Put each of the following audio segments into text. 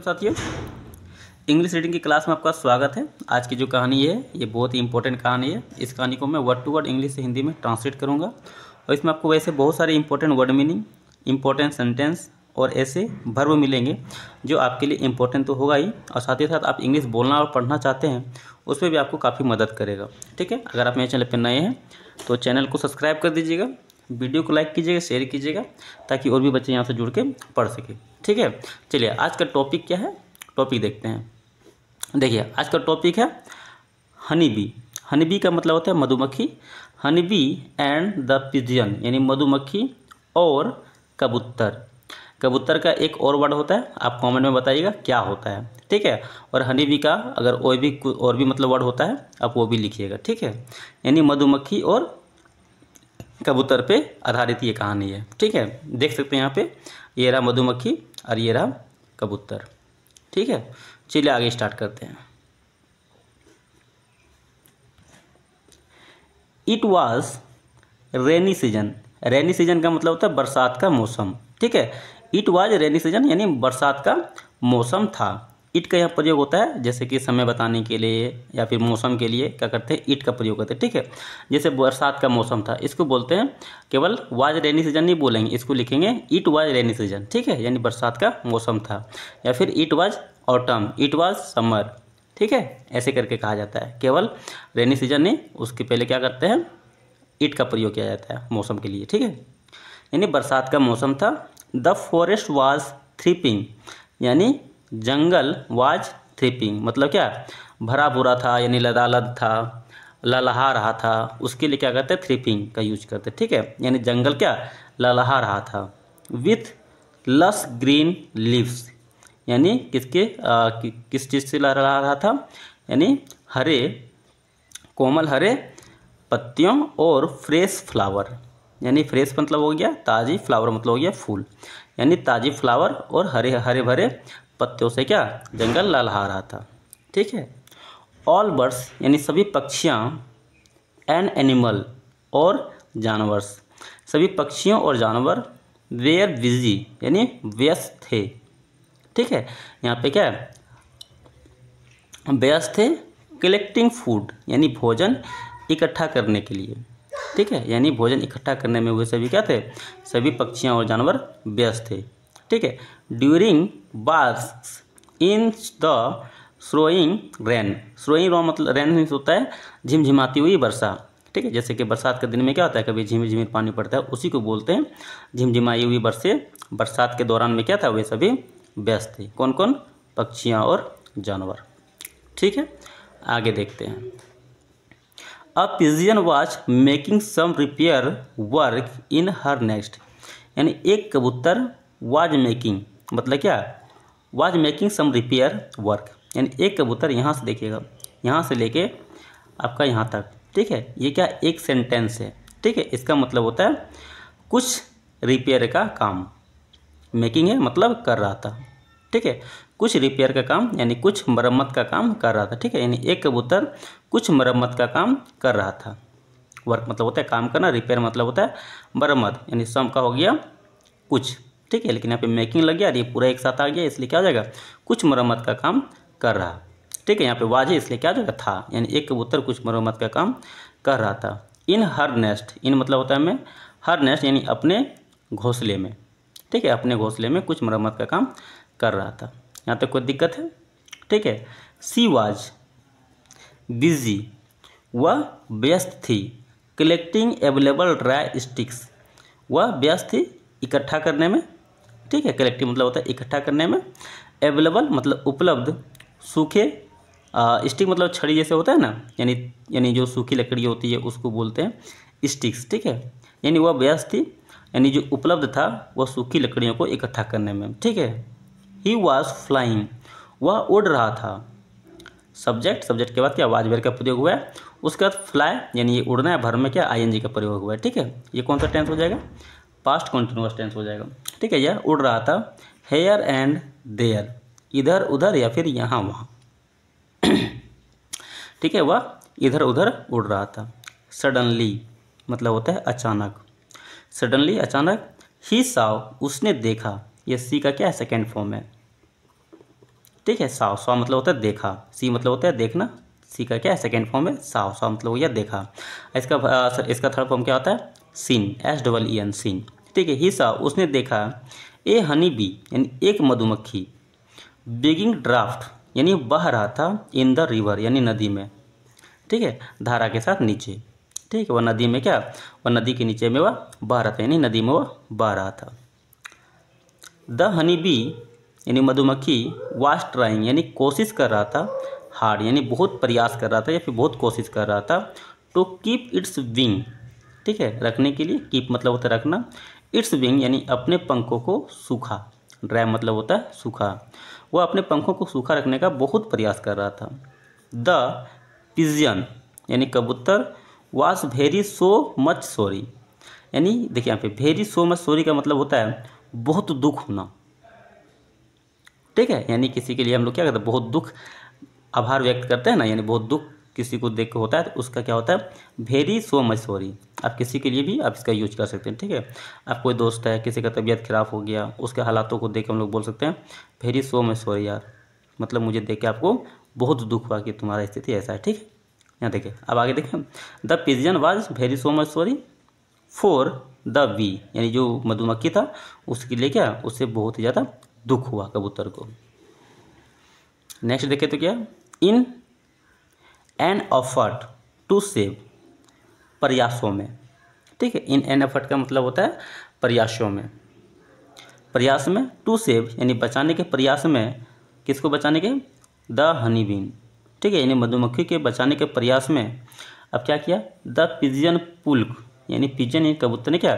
साथियों English reading की class में आपका स्वागत है आज की जो कहानी है ये बहुत ही इंपॉर्टेंट कहानी है इस कहानी को मैं वर्ड टू वर्ड इंग्लिश से हिंदी में ट्रांसलेट करूँगा और इसमें आपको वैसे बहुत सारे important word meaning important sentence और ऐसे भर्व मिलेंगे जो आपके लिए इम्पोर्टेंट तो होगा ही और साथ ही साथ आप इंग्लिश बोलना और पढ़ना चाहते हैं उसमें भी आपको काफ़ी मदद करेगा ठीक है अगर आप मेरे चैनल पर नए हैं तो चैनल को सब्सक्राइब कर दीजिएगा वीडियो को लाइक कीजिएगा शेयर कीजिएगा ताकि और भी बच्चे यहाँ से जुड़ के पढ़ सके ठीक है चलिए आज का टॉपिक क्या है टॉपिक देखते हैं देखिए आज का टॉपिक है हनी बी हनी बी का मतलब होता है मधुमक्खी honey bee and the pigeon यानी मधुमक्खी और कबूतर कबूतर का एक और वर्ड होता है आप कमेंट में बताइएगा क्या होता है ठीक है और हनी बी का अगर और भी और भी मतलब वर्ड होता है आप वो भी लिखिएगा ठीक है यानी मधुमक्खी और कबूतर पे आधारित ये कहानी है ठीक है देख सकते हैं यहाँ पे ये रहा मधुमक्खी और ये रहा कबूतर ठीक है चलिए आगे स्टार्ट करते हैं it was rainy season rainy season का मतलब होता है बरसात का मौसम ठीक है इट वॉज रेनी सीजन यानी बरसात का मौसम था ईट का यहाँ प्रयोग होता है जैसे कि समय बताने के लिए या फिर मौसम के लिए क्या करते हैं ईट का प्रयोग करते हैं ठीक है जैसे बरसात का मौसम था इसको बोलते हैं केवल वाज रेनी सीजन नहीं बोलेंगे इसको लिखेंगे इट वाज रेनी सीजन ठीक है यानी बरसात का मौसम था या फिर it was autumn it was summer ठीक है ऐसे करके कहा जाता है केवल रेनी सीजन नहीं उसके पहले क्या करते हैं इट का प्रयोग किया जाता है मौसम के लिए ठीक है यानी बरसात का मौसम था द फॉरेस्ट वाज थ्रीपिंग यानी जंगल वाज थ्रिपिंग मतलब क्या भरा भूरा था यानी लदालद था ललहा रहा था उसके लिए क्या करते हैं थ्रिपिंग का यूज करते हैं ठीक है यानी जंगल क्या ललहा रहा था विथ लस ग्रीन लीव्स यानी किसके आ, कि, किस चीज़ से लहरा रहा था यानी हरे कोमल हरे पत्तियों और फ्रेश फ्लावर यानी फ्रेश मतलब हो गया ताज़ी फ्लावर मतलब हो गया फूल यानी ताज़ी फ्लावर और हरे हरे भरे पत्तियों से क्या जंगल ललहा रहा था ठीक है ऑल बर्ड्स यानी सभी पक्षियाँ एन एनिमल और जानवर्स सभी पक्षियों और जानवर वेयर बिजी यानी व्यस्त थे ठीक है यहाँ पे क्या है व्यस्त थे कलेक्टिंग फूड यानी भोजन इकट्ठा करने के लिए ठीक है यानी भोजन इकट्ठा करने में वे सभी क्या थे सभी पक्षियाँ और जानवर व्यस्त थे ठीक है during bars in the throwing rain throwing throw मतलब रेन मीन्स होता है झिमझिमाती हुई वर्षा ठीक है जैसे कि बरसात के दिन में क्या होता है कभी झिमी पानी पड़ता है उसी को बोलते हैं झिमझिमाई हुई बरसे बरसात के दौरान में क्या था वे सभी व्यस्त थे कौन कौन पक्षियाँ और जानवर ठीक है आगे देखते हैं a pigeon watch making some repair work in her next यानी एक कबूतर वाज मेकिंग मतलब क्या was making some repair work यानी एक कबूतर यहाँ से देखिएगा यहाँ से लेके आपका यहाँ तक ठीक है ये क्या एक सेंटेंस है ठीक है इसका मतलब होता है कुछ रिपेयर का काम मेकिंग है मतलब कर रहा था ठीक है कुछ रिपेयर का काम यानी कुछ मरम्मत का काम कर रहा था ठीक है यानी एक कबूतर कुछ मरम्मत का काम कर रहा था वर्क मतलब होता है काम करना रिपेयर मतलब होता है मरम्मत यानी सम का हो गया कुछ ठीक है लेकिन यहाँ पे मेकिंग लग गया और ये पूरा एक साथ आ गया इसलिए क्या हो जाएगा कुछ मरम्मत का काम कर रहा ठीक है यहाँ पे वाजे इसलिए क्या हो जाएगा था यानी एक कबूतर कुछ मरम्मत का काम कर रहा था इन हर नेस्ट इन मतलब होता है मैं हर नेस्ट यानी अपने घोंसले में ठीक है अपने घोंसले में कुछ मरम्मत का काम कर रहा था यहाँ तक कोई दिक्कत है ठीक है सी वाज बिजी वह व्यस्त थी कलेक्टिंग अवेलेबल ड्राई स्टिक्स वह व्यस्त थी इकट्ठा करने में ठीक है कलेक्टिव मतलब होता है इकट्ठा करने में अवेलेबल मतलब उपलब्ध सूखे स्टिक मतलब छड़ी जैसे होता है ना यानी यानी जो सूखी लकड़ी होती है उसको बोलते हैं स्टिक्स ठीक है यानी वह व्यस्त थी यानी जो उपलब्ध था वह सूखी लकड़ियों को इकट्ठा करने में ठीक है ही वॉज फ्लाइंग वह उड़ रहा था सब्जेक्ट सब्जेक्ट के बाद क्या वाजवेर का प्रयोग हुआ है उसके बाद फ्लाई यानी ये उड़ना है भर में क्या आई का प्रयोग हुआ है ठीक है ये कौन सा टेंस हो जाएगा पास्ट कॉन्टिन्यूस टेंस हो जाएगा ठीक है यह उड़ रहा था हेयर एंड देयर इधर उधर या फिर यहाँ वहाँ ठीक है वह इधर उधर उड़ रहा था सडनली मतलब होता है अचानक सडनली अचानक ही साव उसने देखा यह सी का क्या है सेकेंड फॉर्म है ठीक है साव साव मतलब होता है देखा सी मतलब होता है देखना सी का क्या है सेकेंड फॉर्म है साव साव मतलब हो गया देखा इसका इसका थर्ड फॉर्म क्या होता है seen S double E N seen ठीक है हिस्सा उसने देखा ए हनी बी यानी एक मधुमक्खी बिगिंग ड्राफ्ट यानी बह रहा था इन द रिवर यानी नदी में ठीक है धारा के साथ नीचे ठीक है वह नदी में क्या वह नदी के नीचे में वह बह रहा था यानी नदी में वह बह रहा था द हनी बी यानी मधुमक्खी वाश ट्राइंग यानी कोशिश कर रहा था हार्ड यानी बहुत प्रयास कर रहा था या फिर बहुत कोशिश कर रहा था टू कीप इट्स विंग ठीक है रखने के लिए कीप मतलब होता है रखना इट्स विंग यानी अपने पंखों को सूखा ड्राई मतलब होता है सूखा वह अपने पंखों को सूखा रखने का बहुत प्रयास कर रहा था द पिजियन यानी कबूतर वास वेरी सो मच सॉरी यानी देखिए यहाँ पे वेरी सो मच सॉरी का मतलब होता है बहुत दुख होना ठीक है यानी किसी के लिए हम लोग क्या करते हैं बहुत दुख आभार व्यक्त करते हैं ना यानी बहुत दुख किसी को देख के होता है तो उसका क्या होता है वेरी सो मच सॉरी आप किसी के लिए भी आप इसका यूज कर सकते हैं ठीक है आप कोई दोस्त है किसी का तबीयत खराब हो गया उसके हालातों को देख हम लोग बोल सकते हैं वेरी सो मच सॉरी यार मतलब मुझे देख के आपको बहुत दुख हुआ कि तुम्हारा स्थिति ऐसा है ठीक है यहाँ देखिए अब आगे देखें the pigeon was very so much sorry for the bee यानी जो मधुमक्खी था उसके लिए क्या उससे बहुत ही ज़्यादा दुख हुआ कबूतर को नेक्स्ट देखें तो क्या in an effort to save प्रयासों में ठीक है इन एन एफर्ट का मतलब होता है प्रयासों में प्रयास में टू सेव यानी बचाने के प्रयास में किसको बचाने के द हनी बीन ठीक है यानी मधुमक्खी के बचाने के प्रयास में अब क्या किया द पिजन पुल्क यानी पिजन यानी कबूतर ने क्या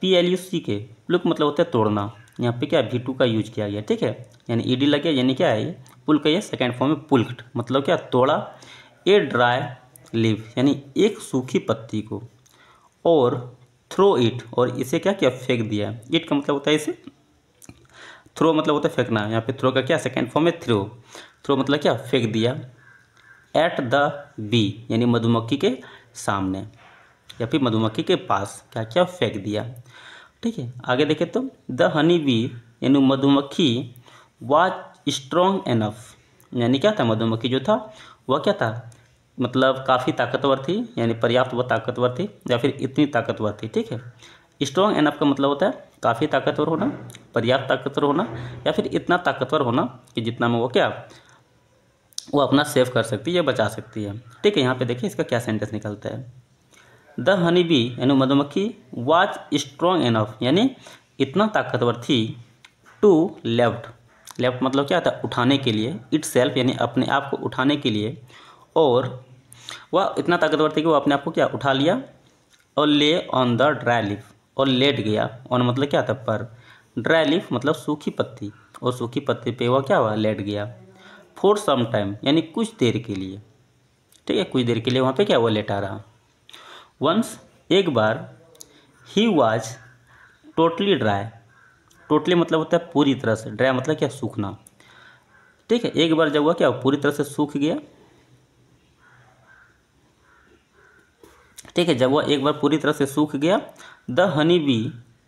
पी एल यू सी के पुल्क मतलब होता है तोड़ना यहाँ पे क्या वी टू का यूज किया गया ठीक है यानी ई e डी गया यानी क्या है पुल पुल्क ये सेकेंड फॉर्म में पुल्क मतलब क्या तोड़ा ए ड्राई लीव यानी एक सूखी पत्ती को और थ्रो इट और इसे क्या किया फेंक दिया इट का मतलब होता है इसे थ्रो मतलब होता है फेंकना यहाँ पे थ्रो का क्या सेकेंड फॉर्म है थ्रो थ्रो मतलब क्या फेंक दिया एट द बी यानी मधुमक्खी के सामने या फिर मधुमक्खी के पास क्या क्या फेंक दिया ठीक है आगे देखें तो द हनी बी यानी मधुमक्खी वाज स्ट्रॉन्ग एनफ यानी क्या था मधुमक्खी जो था वह क्या था मतलब काफ़ी ताकतवर थी यानी पर्याप्त व ताकतवर थी या फिर इतनी ताकतवर थी ठीक है स्ट्रॉन्ग एनफ का मतलब होता है काफ़ी ताकतवर होना पर्याप्त ताकतवर होना या फिर इतना ताकतवर होना कि जितना में वो क्या वो अपना सेव कर सकती है बचा सकती है ठीक है यहाँ पे देखिए इसका क्या सेंटेंस निकलता है द हनी बी यानी मधुमक्खी वाच स्ट्रॉन्ग एनअफ़ यानी इतना ताकतवर थी टू लेफ्ट लेफ्ट मतलब क्या होता है उठाने के लिए इट सेल्फ यानी अपने आप को उठाने के लिए और वह इतना ताकतवर थे कि वह अपने आप को क्या उठा लिया और lay on the dry leaf और लेट गया ऑन मतलब क्या था पर ड्राई लीफ मतलब सूखी पत्ती और सूखी पत्ती पे वह क्या हुआ लेट गया फॉर सम टाइम यानी कुछ देर के लिए ठीक है कुछ देर के लिए वहाँ पे क्या हुआ लेटा रहा वंस एक बार ही वाज टोटली ड्राई टोटली मतलब होता है पूरी तरह से ड्राई मतलब क्या सूखना ठीक है एक बार जब हुआ क्या पूरी तरह से सूख गया ठीक है जब वह एक बार पूरी तरह से सूख गया द हनी बी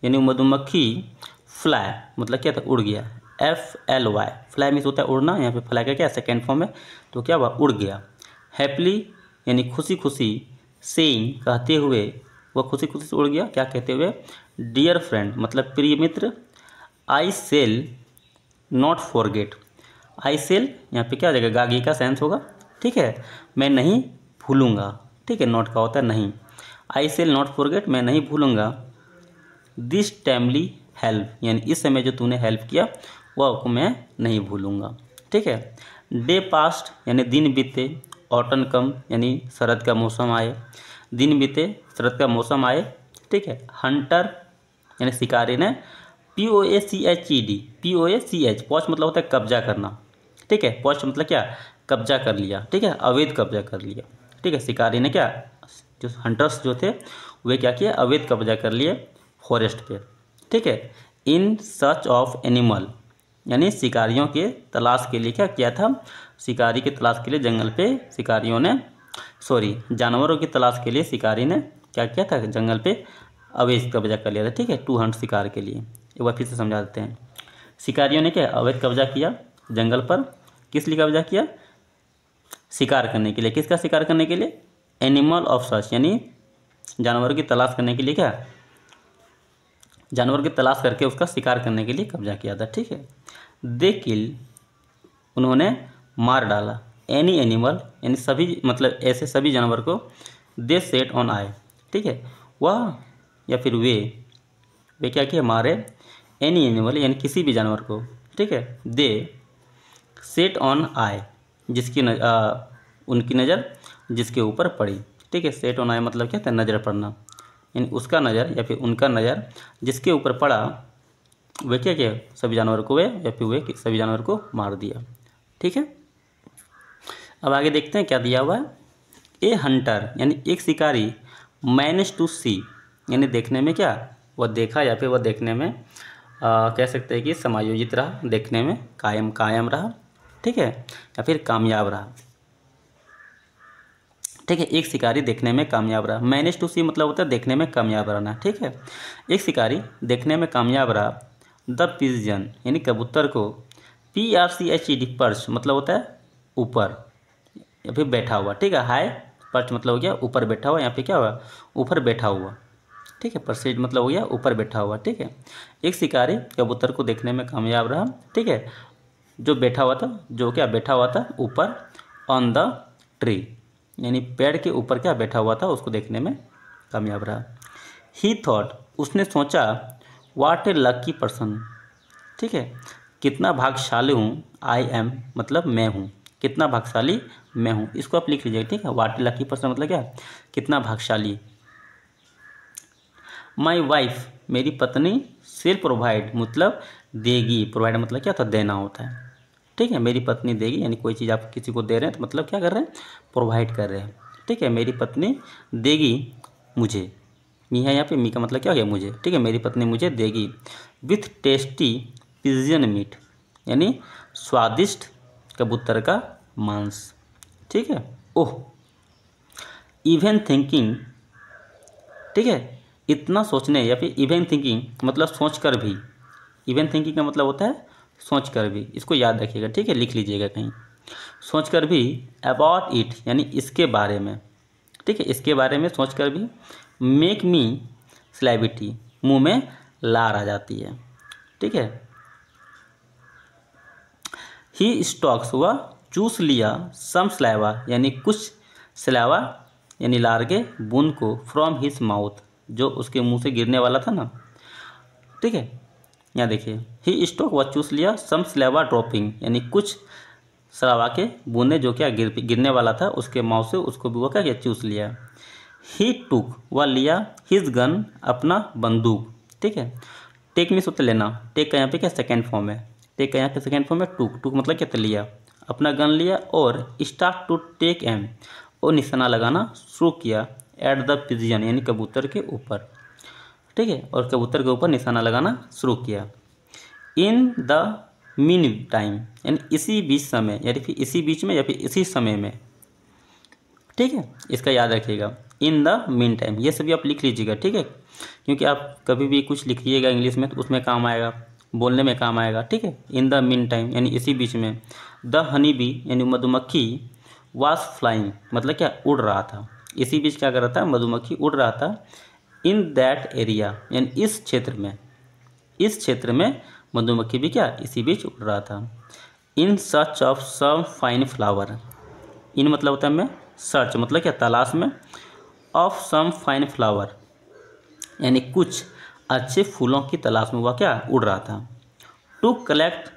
यानी मधुमक्खी फ्लाई मतलब क्या था उड़ गया F L Y fly means होता है उड़ना यहाँ पे फ्लाई का क्या सेकेंड फॉर्म है तो क्या हुआ उड़ गया हैप्पली यानी खुशी खुशी सेइंग कहते हुए वह खुशी खुशी से उड़ गया क्या कहते हुए डियर फ्रेंड मतलब प्रिय मित्र I shall not forget I shall यहाँ पे क्या हो जाएगा गागी का सेंस होगा ठीक है मैं नहीं भूलूँगा ठीक है नॉट का होता है नहीं आई सेल नॉट फॉरगेट मैं नहीं भूलूंगा दिस टाइमली हेल्प यानी इस समय जो तूने हेल्प किया वो आपको मैं नहीं भूलूंगा ठीक है डे पास्ट यानी दिन बीते ऑटन कम यानी शरद का मौसम आए दिन बीते शरद का मौसम आए ठीक है हंटर यानी शिकारी ने P O A C H E D P O A C H poach मतलब होता है कब्जा करना ठीक है पॉच मतलब क्या कब्जा कर लिया ठीक है अवैध कब्जा कर लिया ठीक है शिकारी ने क्या जो हंटर्स जो थे वे क्या किए अवैध कब्जा कर लिए फॉरेस्ट पे ठीक है इन सर्च ऑफ एनिमल यानी शिकारियों के तलाश के लिए क्या किया था शिकारी की तलाश के लिए जंगल पे शिकारियों ने सॉरी जानवरों की तलाश के लिए शिकारी ने क्या किया था जंगल पे अवैध कब्जा कर लिया था ठीक है टू हंट शिकार के लिए एक बार फिर से समझा देते हैं शिकारियों ने क्या अवैध कब्जा किया जंगल पर किस लिए कब्जा किया शिकार करने के लिए किसका शिकार करने के लिए एनिमल ऑफ सर्च यानी जानवर की तलाश करने के लिए क्या जानवर की तलाश करके उसका शिकार करने के लिए कब्जा किया था ठीक है दे किल उन्होंने मार डाला एनी एनिमल यानी सभी मतलब ऐसे सभी जानवर को दे सेट ऑन आए ठीक है वह या फिर वे वे क्या किए मारे एनी एनिमल यानी किसी भी जानवर को ठीक है दे सेट ऑन आए जिसकी न, आ, उनकी नज़र जिसके ऊपर पड़ी ठीक है सेट होना है मतलब क्या था नज़र पड़ना यानी उसका नज़र या फिर उनका नज़र जिसके ऊपर पड़ा वे क्या क्या सभी जानवर को वे या फिर वे सभी जानवर को मार दिया ठीक है अब आगे देखते हैं क्या दिया हुआ है ए हंटर यानी एक शिकारी मैनेज टू सी यानी देखने में क्या वह देखा या फिर वह देखने में आ, कह सकते हैं कि समायोजित रहा देखने में कायम कायम रहा ठीक है या फिर कामयाब रहा ठीक है एक शिकारी देखने में कामयाब रहा मैनेज टू सी मतलब होता है देखने में कामयाब रहना ठीक है एक शिकारी देखने में कामयाब रहा द पिजन यानी कबूतर को P R C H E D perch मतलब होता है ऊपर या फिर बैठा हुआ ठीक है हाई पर्च मतलब हो गया ऊपर बैठा हुआ यहाँ पे क्या हुआ ऊपर बैठा हुआ ठीक है परसेज मतलब हो गया ऊपर बैठा हुआ ठीक है एक शिकारी कबूतर को देखने में कामयाब रहा ठीक है जो बैठा हुआ था जो क्या बैठा हुआ था ऊपर ऑन द ट्री यानी पेड़ के ऊपर क्या बैठा हुआ था उसको देखने में कामयाब रहा ही थॉट उसने सोचा वाट ए लक्की पर्सन ठीक है कितना भागशाली हूँ आई एम मतलब मैं हूँ कितना भागशाली मैं हूँ इसको आप लिख लीजिए ठीक है वाट ए लक्की पर्सन मतलब क्या कितना भागशाली माई वाइफ मेरी पत्नी सिर्फ प्रोवाइड मतलब देगी प्रोवाइड मतलब क्या था देना होता है ठीक है मेरी पत्नी देगी यानी कोई चीज़ आप किसी को दे रहे हैं तो मतलब क्या कर रहे हैं प्रोवाइड कर रहे हैं ठीक है मेरी पत्नी देगी मुझे यह है यहाँ पे मी का मतलब क्या हो गया मुझे ठीक है मेरी पत्नी मुझे देगी विथ टेस्टी पिजियन मीट यानी स्वादिष्ट कबूतर का मांस ठीक है ओह इवन थिंकिंग ठीक है इतना सोचने या फिर इवन थिंकिंग मतलब सोच कर भी इवन थिंकिंग का मतलब होता है सोच कर भी इसको याद रखिएगा ठीक है लिख लीजिएगा कहीं सोच कर भी अबाउट इट यानी इसके बारे में ठीक है इसके बारे में सोच कर भी मेक मी स्लेबिटी मुंह में लार आ जाती है ठीक है ही स्टॉक्स हुआ चूस लिया सम स्लाइवा यानी कुछ स्लाइवा यानी लार के बुन को फ्रॉम हिज माउथ जो उसके मुंह से गिरने वाला था ना ठीक है यहाँ देखिए ही स्टॉक व चूस लिया सम स्लेवा ड्रॉपिंग यानी कुछ शराबा के बूंदे जो क्या गिर गिरने वाला था उसके माओ से उसको भी वो क्या चूस लिया ही टुक व लिया हिज गन अपना बंदूक ठीक है टेक मिस होता लेना टेक का यहाँ पे क्या सेकेंड फॉर्म है टेक का यहाँ पे सेकेंड फॉर्म है टुक टुक मतलब क्या लिया अपना गन लिया और स्टार्ट टू टेक एम और निशाना लगाना शुरू किया एट द पिजन यानी कबूतर के ऊपर ठीक है और कबूतर के ऊपर निशाना लगाना शुरू किया इन द मीन टाइम यानी इसी बीच समय यानी फिर इसी बीच में या फिर इसी समय में ठीक है इसका याद रखिएगा इन द मीन टाइम ये सभी आप लिख लीजिएगा ठीक है क्योंकि आप कभी भी कुछ लिखिएगा इंग्लिश में तो उसमें काम आएगा बोलने में काम आएगा ठीक है इन द मीन टाइम यानी इसी बीच में द हनी बी यानी मधुमक्खी वास फ्लाइंग मतलब क्या उड़ रहा था इसी बीच क्या कर रहा था मधुमक्खी उड़ रहा था इन दैट एरिया यानी इस क्षेत्र में इस क्षेत्र में मधुमक्खी भी क्या इसी बीच उड़ रहा था in search of some fine flower in मतलब होता है मैं सर्च मतलब क्या तलाश में ऑफ सम फाइन फ्लावर यानी कुछ अच्छे फूलों की तलाश में हुआ क्या उड़ रहा था टू कलेक्ट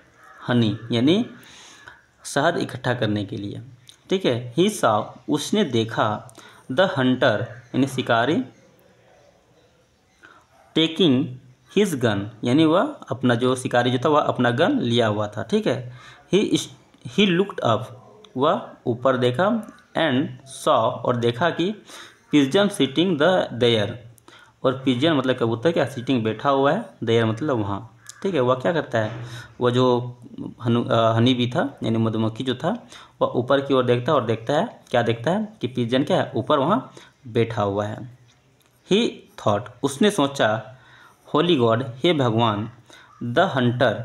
हनी यानी शहद इकट्ठा करने के लिए ठीक है ही साफ उसने देखा द हंटर यानी शिकारी टेकिंग हिज गन यानी वह अपना जो शिकारी जो था वह अपना गन लिया हुआ था ठीक है ही ही लुकड अप वह ऊपर देखा एंड सॉ और देखा कि पिजन सिटिंग द देयर और पिजन मतलब कबूतर क्या सिटिंग बैठा हुआ है देयर मतलब वहाँ ठीक है वह क्या करता है वह जो हनु हनी भी था यानी मधुमक्खी जो था वह ऊपर की ओर देखता है और देखता है क्या देखता है कि पिजन क्या है ऊपर वहाँ बैठा हुआ है ही थॉट उसने सोचा होली गॉड हे भगवान द हंटर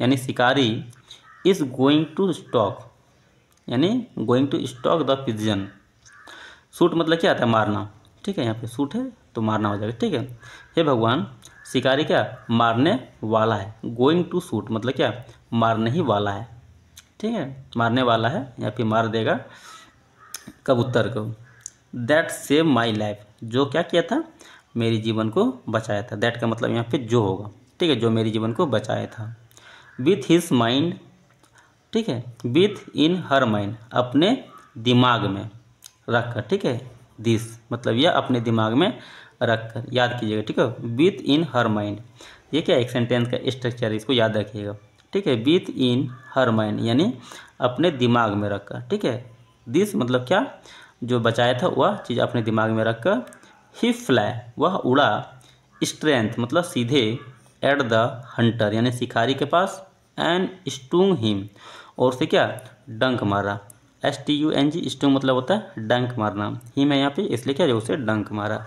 यानी शिकारी इज़ गोइंग टू स्टॉक यानी going to stalk the pigeon shoot मतलब क्या आता है मारना ठीक है यहाँ पे सूट है तो मारना हो जाएगा ठीक है हे भगवान शिकारी क्या मारने वाला है गोइंग टू सूट मतलब क्या मारने ही वाला है ठीक है मारने वाला है या फिर मार देगा कबूतर को दैट सेव माई लाइफ जो क्या किया था मेरी जीवन को बचाया था दैट का मतलब यहाँ पे जो होगा ठीक है जो मेरे जीवन को बचाया था विथ हिज माइंड ठीक है विथ इन हर माइंड अपने दिमाग में रख कर ठीक है दिस मतलब यह अपने दिमाग में रख कर याद कीजिएगा ठीक है विथ इन हर माइंड ये क्या एक सेंटेंस का स्ट्रक्चर इसको याद रखिएगा ठीक है विथ इन हर माइंड यानी अपने दिमाग में रख कर ठीक है दिस मतलब क्या जो बचाया था वह चीज़ अपने दिमाग में रख कर ही फ्लाई वह उड़ा स्ट्रेंथ मतलब सीधे एट द हंटर यानी शिकारी के पास एंड स्टूंग हिम और से क्या डंक मारा S T U N G stung मतलब होता है डंक मारना हिम है यहाँ पे इसलिए क्या जो उसे डंक मारा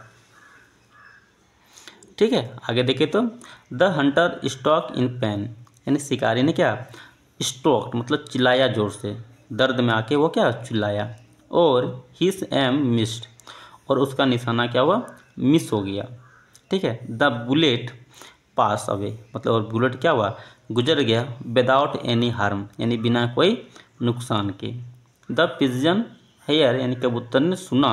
ठीक है आगे देखिए तो the hunter stalk in pain यानी शिकारी ने क्या स्टॉक मतलब चिल्लाया जोर से दर्द में आके वो क्या चिल्लाया और हिस एम मिस्ड और उसका निशाना क्या हुआ मिस हो गया ठीक है द बुलेट पास अवे मतलब और बुलेट क्या हुआ गुजर गया विदाउट एनी हार्म यानी बिना कोई नुकसान के द पिजन हेयर यानी कबूतर ने सुना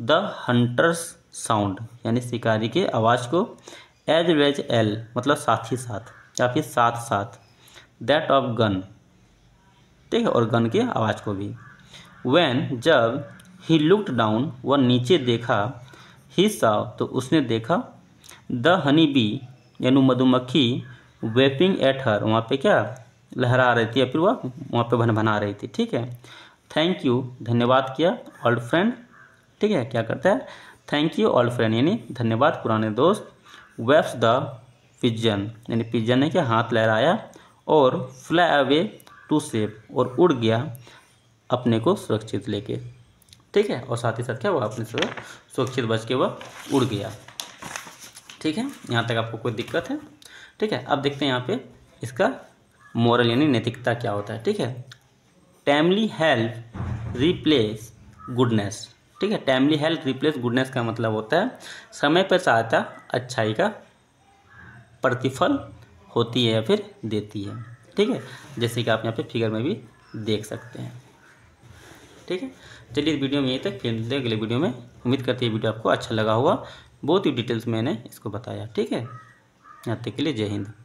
द हंटर्स साउंड यानी शिकारी के आवाज़ को एज वेज एल मतलब साथ ही साथ या फिर साथ साथ दैट ऑफ गन ठीक है और गन के आवाज़ को भी वैन जब ही लुकड डाउन वह नीचे देखा ही साव तो उसने देखा द हनी बी यानी मधुमक्खी वेपिंग एट हर वहाँ पे क्या लहरा रही थी या फिर वह वहाँ पे भनभना रही थी ठीक है थैंक यू धन्यवाद किया ओल्ड फ्रेंड ठीक है क्या करता है थैंक यू ओल्ड फ्रेंड यानी धन्यवाद पुराने दोस्त वेब्स द पिजन यानी पिजन ने क्या हाथ लहराया और फ्लाई अवे टू सेफ और उड़ गया अपने को सुरक्षित लेके ठीक है और साथ ही साथ क्या हुआ अपने से सुरक्षित बच के वह उड़ गया ठीक है यहाँ तक आपको कोई दिक्कत है ठीक है अब देखते हैं यहाँ पे इसका मॉरल यानी नैतिकता क्या होता है ठीक है टाइमली हेल्प रिप्लेस गुडनेस ठीक है टाइमली हेल्प रिप्लेस गुडनेस का मतलब होता है समय पर सहायता अच्छाई का प्रतिफल होती है या फिर देती है ठीक है जैसे कि आप यहाँ पे फिगर में भी देख सकते हैं ठीक है चलिए इस वीडियो में ये तक फिर मिलते हैं अगले वीडियो में उम्मीद करते हैं वीडियो आपको अच्छा लगा होगा बहुत ही डिटेल्स मैंने इसको बताया ठीक है यहाँ तक के लिए जय हिंद